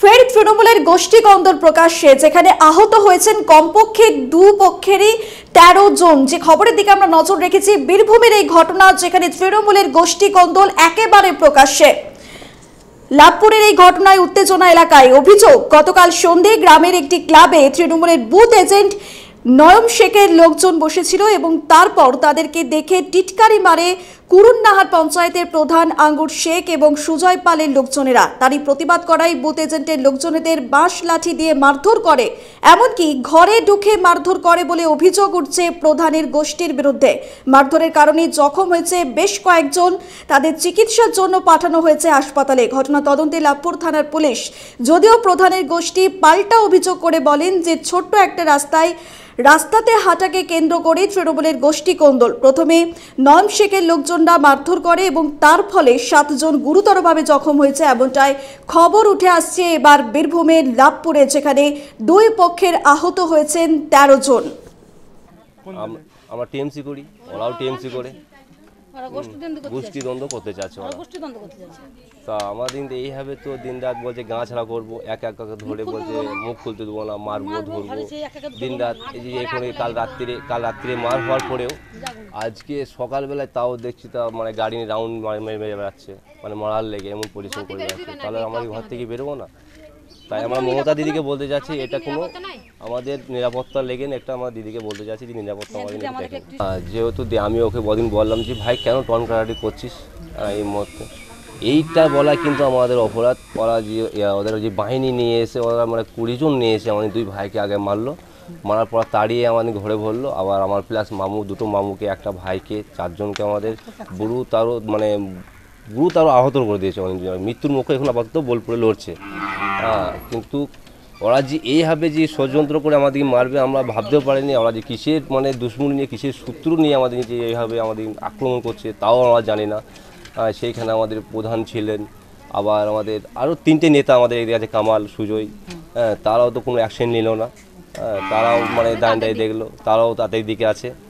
ফের তৃণমূলের গোষ্ঠী কন্দর প্রকাশ্যে যেখানে আহত হয়েছেন কমপক্ষে দু পক্ষেরই তেরো জন যে খবরের দিকে আমরা নজর রেখেছি বীরভূমের এই ঘটনা যেখানে তৃণমূলের গোষ্ঠী কন্দল একেবারে প্রকাশ্যে লাভপুরের এই ঘটনায় উত্তেজনা এলাকায় অভিযোগ গতকাল সন্ধে গ্রামের একটি ক্লাবে তৃণমূলের বুথ এজেন্ট নয়ম শেখের লোকজন বসেছিল এবং তারপর তাদেরকে দেখে টিটকারি মারে কুরুন্নাহার পঞ্চায়েতের প্রধান আঙ্গুর শেখ এবং সুজয় পালের লোকজনেরা তারই প্রতিবাদ করায় বুথ এজেন্টের লোকজনেদের বাঁশ লাঠি দিয়ে মারধর করে এমনকি ঘরে ঢুকে মারধর করে বলে অভিযোগ উঠছে প্রধানের গোষ্ঠীর বিরুদ্ধে মারধরের কারণে জখম হয়েছে বেশ কয়েকজন তাদের চিকিৎসার জন্য পাঠানো হয়েছে হাসপাতালে ঘটনা তদন্তে লাভপুর থানার পুলিশ যদিও প্রধানের গোষ্ঠী পাল্টা অভিযোগ করে বলেন যে ছোট্ট একটা রাস্তায় রাস্তাতে হাঁটাকে কেন্দ্র করে তৃণমূলের গোষ্ঠী কোন্দল প্রথমে নয়ম শেখের লোকজন পাঁচজনরা মারধর করে এবং তার ফলে সাতজন গুরুতরভাবে জখম হয়েছে এমনটাই খবর উঠে আসছে এবার বীরভূমের লাভপুরে যেখানে দুই পক্ষের আহত হয়েছেন তেরো জন আমরা টিএমসি করি ওরাও টিএমসি করে গোষ্ঠীদ্বন্দ্ব করতে চাচ্ছে তা এইভাবে তো দিন রাত বলছে গা ছাড়া করবো ধরে বলছে মুখ খুলতে দেবো না মারবো ধরবো দিন রাত এই যে কাল রাত্রিরে কাল রাত্রিরে মার হওয়ার পরেও আজকে সকালবেলায় তাও দেখছি তা মানে গাড়ি রাউন্ড মেরে মেরে বেড়াচ্ছে মানে মারার লেগে এমন পরিশ্রম করে যাচ্ছে তাহলে আমার ঘর থেকে বেরোবো না তাই আমার মমতা দিদিকে বলতে যাচ্ছি এটা কোনো আমাদের নিরাপত্তা লেগেন একটা আমার দিদিকে বলতে চাচ্ছি যে নিরাপত্তা হ্যাঁ, আমাদের যেহেতু আমি ওকে বদিন বললাম যে ভাই কেন টন কাটাটি করছিস এই মুহূর্তে এইটা বলা কিন্তু আমাদের অপরাধ করা যে ওদের যে বাহিনী নিয়ে এসে ওরা মানে কুড়িজন নিয়ে এসে আমাদের দুই ভাইকে আগে মারলো মারার পর তাড়িয়ে আমাদের ঘরে ভরলো আবার আমার প্লাস মামু দুটো মামুকে একটা ভাইকে চারজনকে আমাদের বুড়ু তারও মানে বুড়ু তারও আহত করে দিয়েছে অনেকজন মানে মৃত্যুর মুখে এখন আপাতত বোলপুরে লড়ছে হ্যাঁ কিন্তু ওরা যে এইভাবে যে ষড়যন্ত্র করে আমাদেরকে মারবে আমরা ভাবতেও পারিনি ওরা যে কিসের মানে দুশ্মন নিয়ে কিসের শত্রু নিয়ে আমাদের যে এইভাবে আমাদের আক্রমণ করছে তাও আমরা জানি না সেইখানে আমাদের প্রধান ছিলেন আবার আমাদের আরও তিনটে নেতা আমাদের এদিকে আছে কামাল সুজয় হ্যাঁ তারাও তো কোনো অ্যাকশন নিল না তারাও মানে দাঁড়িয়ে দেখলো তারাও তাদের দিকে আছে